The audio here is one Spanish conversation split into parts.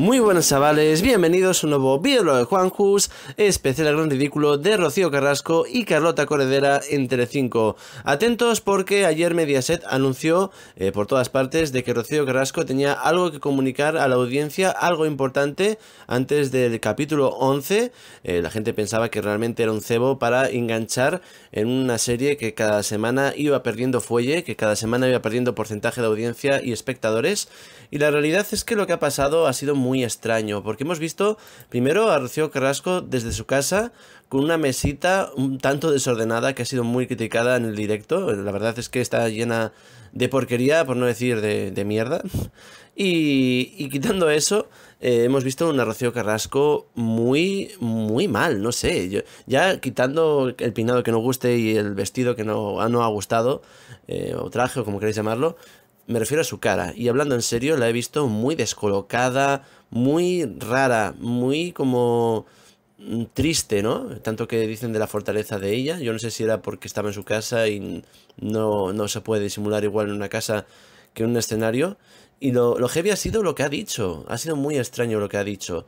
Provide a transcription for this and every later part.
Muy buenas chavales, bienvenidos a un nuevo vídeo de Juan Juanjus, especial al gran ridículo de Rocío Carrasco y Carlota Corredera entre 5. Atentos porque ayer Mediaset anunció eh, por todas partes de que Rocío Carrasco tenía algo que comunicar a la audiencia, algo importante antes del capítulo 11. Eh, la gente pensaba que realmente era un cebo para enganchar en una serie que cada semana iba perdiendo fuelle, que cada semana iba perdiendo porcentaje de audiencia y espectadores. Y la realidad es que lo que ha pasado ha sido muy muy extraño, porque hemos visto primero a Rocío Carrasco desde su casa con una mesita un tanto desordenada que ha sido muy criticada en el directo. La verdad es que está llena de porquería, por no decir de, mierda. Y, quitando eso, eh, hemos visto una Rocío Carrasco muy, muy mal, no sé. Yo, ya quitando el peinado que no guste y el vestido que no, no ha gustado, eh, o traje, o como queréis llamarlo, me refiero a su cara. Y hablando en serio, la he visto muy descolocada, muy rara, muy como mm, triste, ¿no? Tanto que dicen de la fortaleza de ella. Yo no sé si era porque estaba en su casa y no, no se puede disimular igual en una casa que en un escenario. Y lo, lo heavy ha sido lo que ha dicho. Ha sido muy extraño lo que ha dicho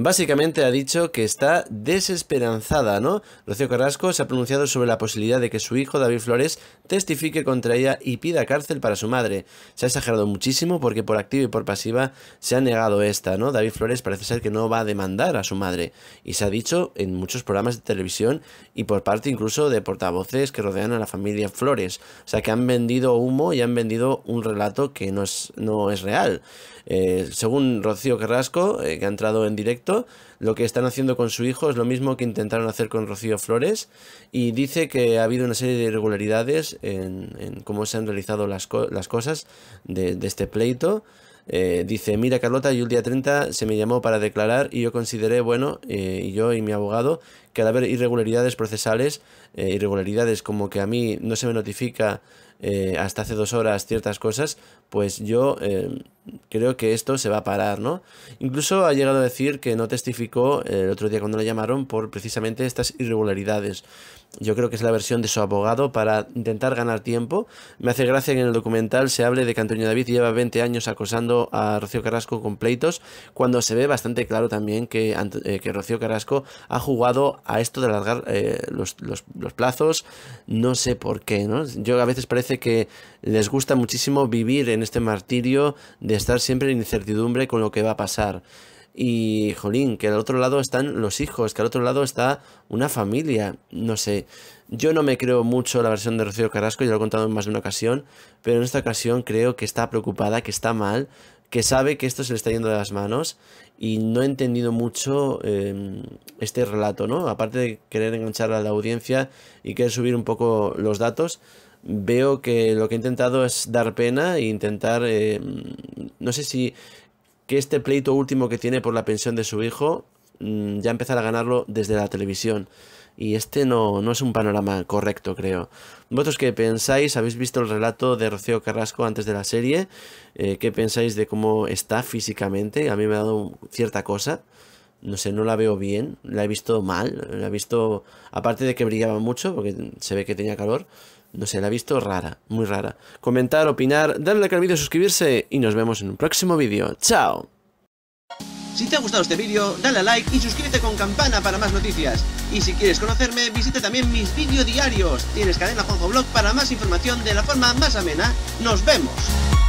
básicamente ha dicho que está desesperanzada, ¿no? Rocío Carrasco se ha pronunciado sobre la posibilidad de que su hijo David Flores testifique contra ella y pida cárcel para su madre. Se ha exagerado muchísimo porque por activa y por pasiva se ha negado esta, ¿no? David Flores parece ser que no va a demandar a su madre y se ha dicho en muchos programas de televisión y por parte incluso de portavoces que rodean a la familia Flores. O sea, que han vendido humo y han vendido un relato que no es, no es real. Eh, según Rocío Carrasco, eh, que ha entrado en directo lo que están haciendo con su hijo es lo mismo que intentaron hacer con Rocío Flores y dice que ha habido una serie de irregularidades en, cómo se han realizado las, cosas de, este pleito. Eh, dice, mira Carlota, yo el día 30 se me llamó para declarar y yo consideré, bueno, eh, yo y mi abogado, que al haber irregularidades procesales, eh, irregularidades como que a mí no se me notifica hasta hace dos horas ciertas cosas, pues yo creo que esto se va a parar, ¿no? Incluso ha llegado a decir que no testificó eh, el otro día cuando le llamaron por precisamente estas irregularidades. Yo creo que es la versión de su abogado para intentar ganar tiempo. Me hace gracia que en el documental se hable de que Antonio David lleva 20 años acosando a Rocío Carrasco con pleitos, cuando se ve bastante claro también que, eh, que Rocío Carrasco ha jugado a esto de alargar eh, los, los plazos, no sé por qué, ¿no? Yo a veces parece que les gusta muchísimo vivir en este martirio de estar siempre en incertidumbre con lo que va a pasar. Y, jolín, que al otro lado están los hijos, que al otro lado está una familia, no sé. Yo no me creo mucho la versión de Rocío Carrasco, ya lo he contado en más de una ocasión, pero en esta ocasión creo que está preocupada, que está mal, que sabe que esto se le está yendo de las manos y no he entendido mucho em, este relato, ¿no? Aparte de querer enganchar a la audiencia y querer subir un poco los datos, veo que lo que he intentado es dar pena e intentar, eh, no sé si que este pleito último que tiene por la pensión de su hijo mm, ya empezar a ganarlo desde la televisión. Y este no, es un panorama correcto, creo. ¿Vosotros qué pensáis? ¿Habéis visto el relato de Rocío Carrasco antes de la serie? Eh, ¿Qué pensáis de cómo está físicamente? A mí me ha dado cierta cosa no sé, no la veo bien, la he visto mal, la he visto, aparte de que brillaba mucho, porque se ve que tenía calor, no se la ha visto rara, muy rara. Comentar, opinar, darle like al vídeo, suscribirse y nos vemos en un próximo vídeo. ¡Chao! Si te ha gustado este vídeo, dale a like y suscríbete con campana para más noticias. Y si quieres conocerme, visita también mis vídeos diarios. Tienes cadena Juanjo Blog para más información de la forma más amena. ¡Nos vemos!